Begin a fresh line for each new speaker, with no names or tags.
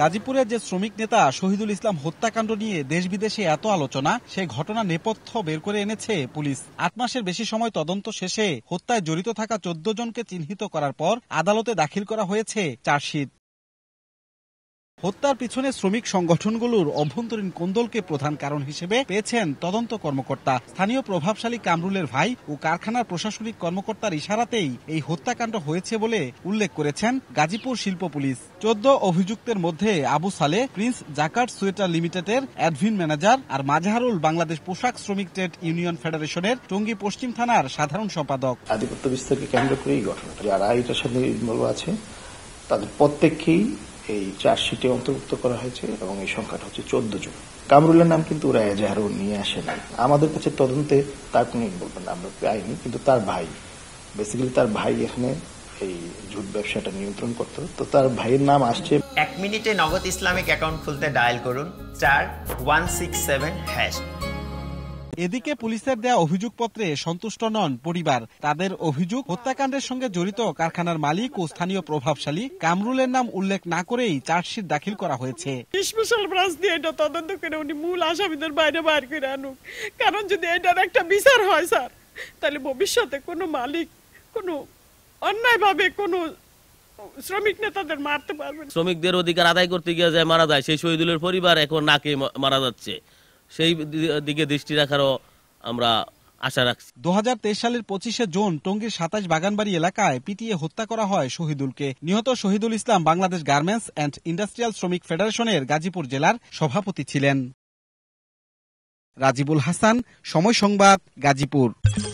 গাজীপুরের যে শ্রমিক নেতা শহীদুল ইসলাম হত্যাকাণ্ড নিয়ে দেশ বিদেশে এত আলোচনা সে ঘটনা নেপথ্য বের করে এনেছে পুলিশ আট মাসের বেশি সময় তদন্ত শেষে হত্যায় জড়িত থাকা চোদ্দ জনকে চিহ্নিত করার পর আদালতে দাখিল করা হয়েছে চার্জশিট হত্যার পিছনে শ্রমিক সংগঠনগুলোর অভ্যন্তরীণ কোন্দলকে প্রধান কারণ হিসেবে পেয়েছেন তদন্ত কর্মকর্তা স্থানীয় প্রভাবশালী কামরুলের ভাই ও কারখানার প্রশাসনিক কর্মকর্তার ইশারাতেই এই হত্যাকাণ্ড হয়েছে বলে উল্লেখ করেছেন গাজীপুর শিল্প পুলিশ চোদ্দ অভিযুক্তের মধ্যে আবু সালে প্রিন্স জাকার্ট সোয়েটার লিমিটেডের অ্যাডভিন ম্যানেজার আর মাঝহারুল বাংলাদেশ পোশাক শ্রমিক ট্রেড ইউনিয়ন ফেডারেশনের টঙ্গী পশ্চিম থানার সাধারণ সম্পাদক
আধিপত্য বিস্তারকে কেন্দ্র করেই ঘটনা যারা এটার সাথে আছে তাদের প্রত্যেককেই এই চার্জশিটে অন্তর্ভুক্ত করা হয়েছে এবং এই সংখ্যাটা হচ্ছে চোদ্দ জন কামরুলের নাম কিন্তু ওরা এজাহারও নিয়ে আসে নাই আমাদের কাছে তদন্তে তার কোনো ইনভলভমেন্ট আমরা পাইনি কিন্তু তার ভাই বেসিক্যালি তার ভাই এখানে এই জুট ব্যবসাটা নিয়ন্ত্রণ করত তো তার ভাইয়ের নাম আসছে
এক মিনিটে নগদ ইসলামিক অ্যাকাউন্ট খুলতে ডায়াল করুন চার ওয়ান সিক্স সেভেন হ্যাশ
এদিকে পুলিশের দেয়া অভিযোগপত্রে সন্তুষ্ট নন পরিবার তাদের অভিযোগ হত্যাকাণ্ডের সঙ্গে জড়িত কারখানার মালিক ও স্থানীয় প্রভাবশালী কামরুলের নাম উল্লেখ না করেই চার্জশিট দাখিল করা হয়েছে
স্পেশাল ব্রাঞ্চ দিয়ে এটা তদন্ত করে উনি মূল আসামিদের বাইরে বাইর করে আনুক কারণ যদি এটার একটা বিচার হয় স্যার তাহলে ভবিষ্যতে কোনো মালিক কোনো অন্যায়ভাবে কোনো শ্রমিক নেতাদের মারতে পারবে
শ্রমিকদের অধিকার আদায় করতে গিয়ে যায় মারা যায় সেই শহীদুলের পরিবার এখন নাকে মারা যাচ্ছে সেই দিকে দৃষ্টি রাখারও আমরা আশা রাখছি
দু সালের পঁচিশে জুন টঙ্গীর সাতাশ বাগানবাড়ি এলাকায় পিটিয়ে হত্যা করা হয় শহীদুলকে নিহত Shahidul Islam Bangladesh garments and industrial শ্রমিক ফেডারেশনের গাজীপুর জেলার সভাপতি ছিলেন রাজিবুল হাসান সময় সংবাদ গাজীপুর